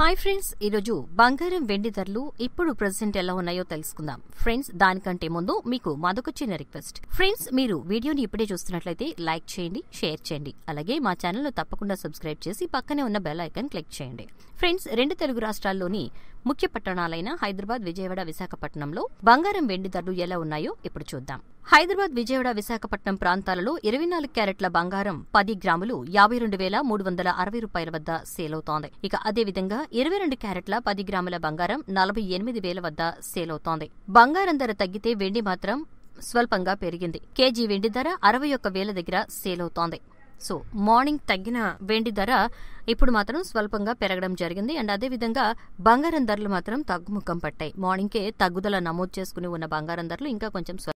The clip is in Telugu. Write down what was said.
హాయ్ ఫ్రెండ్స్ ఈరోజు బంగారం వెండి ధరలు ఇప్పుడు ప్రజెంట్ ఎలా ఉన్నాయో తెలుసుకుందాం ఫ్రెండ్స్ దానికంటే ముందు మీకు మాదొక చిన్న రిక్వెస్ట్ ఫ్రెండ్స్ మీరు వీడియోని ఇప్పుడే చూస్తున్నట్లయితే లైక్ చేయండి షేర్ చేయండి అలాగే మా ఛానల్ను తప్పకుండా సబ్స్క్రైబ్ చేసి పక్కనే ఉన్న బెల్ ఐకాన్ క్లిక్ చేయండి ఫ్రెండ్స్ రెండు తెలుగు రాష్ట్రాల్లోని ముఖ్య పట్టణాలైన హైదరాబాద్ విజయవాడ విశాఖపట్నంలో బంగారం వెండి ధరలు ఎలా ఉన్నాయో ఇప్పుడు చూద్దాం హైదరాబాద్ విజయవాడ విశాఖపట్నం ప్రాంతాలలో ఇరవై నాలుగు క్యారెట్ల బంగారం పది గ్రాములు యాభై రెండు వేల మూడు వందల అరవై రూపాయల వద్ద సేల్ అవుతోంది ఇక అదేవిధంగా ఇరవై రెండు క్యారెట్ల పది గ్రాముల బంగారం నలభై ఎనిమిది వేల వద్ద సేల్ అవుతోంది బంగారం ధర తగ్గితే వెండి మాత్రం స్వల్పంగా పెరిగింది కేజీ వెండి ధర అరవై ఒక్క వేల దగ్గర సేల్ అవుతోంది సో మార్నింగ్ తగ్గిన వెండి ధర ఇప్పుడు మాత్రం స్వల్పంగా పెరగడం జరిగింది అండ్ అదేవిధంగా బంగారం ధరలు మాత్రం తగ్గుముఖం పట్టాయి మార్నింగ్కే తగ్గుదల నమోదు చేసుకుని ఉన్న బంగారం ధరలు ఇంకా కొంచెం